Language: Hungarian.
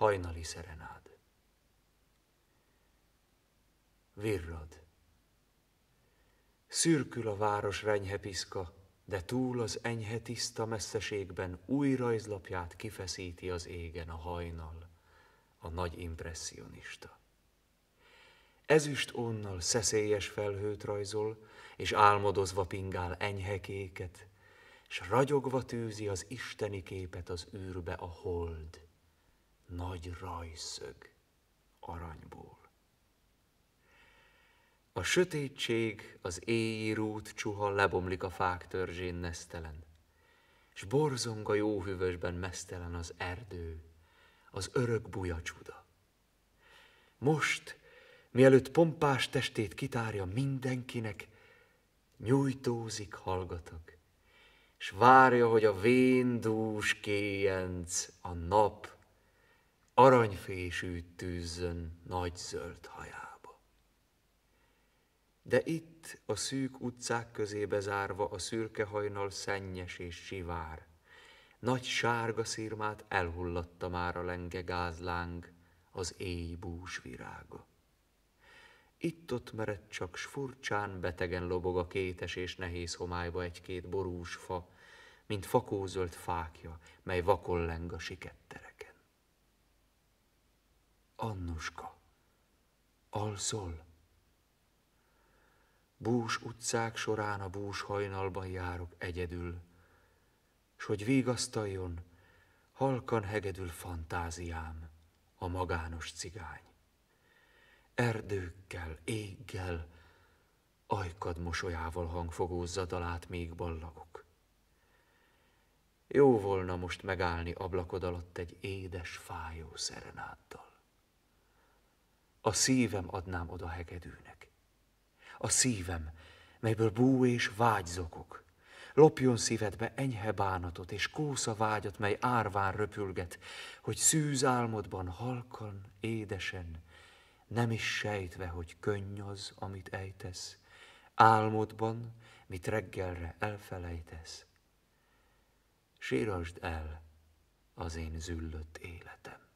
hajnali szerenád. Virrad. Szürkül a város renyhe piszka, de túl az enyhe tiszta messzeségben új rajzlapját kifeszíti az égen a hajnal, a nagy impressionista. Ezüst onnal szeszélyes felhőt rajzol, és álmodozva pingál enyhe kéket, s ragyogva tűzi az isteni képet az űrbe a hold, nagy rajszög aranyból. A sötétség az éjjé rút csuha lebomlik a fák törzsén nesztelen, s borzong a jóhűvösben mesztelen az erdő, az örök buja csuda. Most, mielőtt pompás testét kitárja mindenkinek, nyújtózik hallgatak, s várja, hogy a vén dús kéjenc, a nap aranyfésűt tűzzön nagy zöld hajába. De itt, a szűk utcák közébe zárva, a szürke hajnal szennyes és sivár, nagy sárga szirmát elhullatta már a lenge gázláng, az éj bús virága. Itt-ott mered csak s furcsán betegen lobog a kétes és nehéz homályba egy-két borús fa, mint fakózöld fákja, mely vakolleng leng a sikettere. Annuska, alszol? Bús utcák során a bús hajnalban járok egyedül, s hogy végasztaljon, halkan hegedül fantáziám, a magános cigány. Erdőkkel, éggel, ajkad mosolyával hangfogózza dalát még ballagok. Jó volna most megállni ablakod alatt egy édes fájó szerenáddal a szívem adnám oda hegedűnek. A szívem, melyből bú és vágy Lopjon szívedbe enyhe bánatot és kósza vágyat, mely árván röpülget, hogy szűz álmodban halkan, édesen, nem is sejtve, hogy könny az, amit ejtesz, álmodban, mit reggelre elfelejtesz. Sírasd el az én züllött életem.